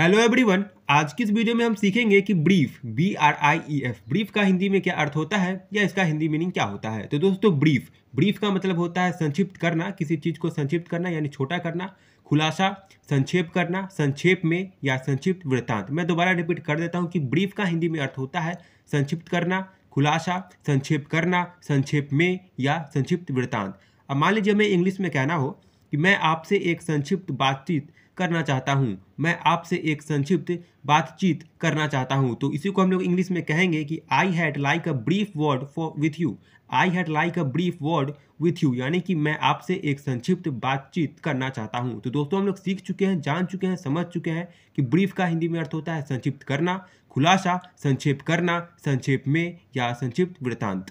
hello everyone आज की इस वीडियो में हम सीखेंगे कि brief B R I E F brief का हिंदी में क्या अर्थ होता है या इसका हिंदी मीनिंग क्या होता है तो दोस्तों ब्रीफ ब्रीफ का मतलब होता है संक्षिप्त करना किसी चीज़ को संक्षिप्त करना यानी छोटा करना खुलासा संक्षेप करना संक्षेप में या संक्षिप्त वृत्तांत मैं दोबारा रिपीट कर देता हूँ कि ब्रीफ का हिंदी में अर्थ होता है संक्षिप्त करना खुलासा संक्षेप करना संक्षेप में या संक्षिप्त वृत्तांत अब मान लीजिए हमें इंग्लिश में कहना हो कि मैं आपसे एक संक्षिप्त बातचीत करना चाहता हूँ मैं आपसे एक संक्षिप्त बातचीत करना चाहता हूँ तो इसी को हम लोग इंग्लिश में कहेंगे कि I had like a brief word for with you I had like a brief word with you यानी कि मैं आपसे एक संक्षिप्त बातचीत करना चाहता हूँ तो दोस्तों हम लोग सीख चुके हैं जान चुके हैं समझ चुके हैं कि ब्रीफ का हिंदी में अर्थ होता है संक्षिप्त करना खुलासा संक्षेप करना संक्षेप में या संक्षिप्त वृत्तांत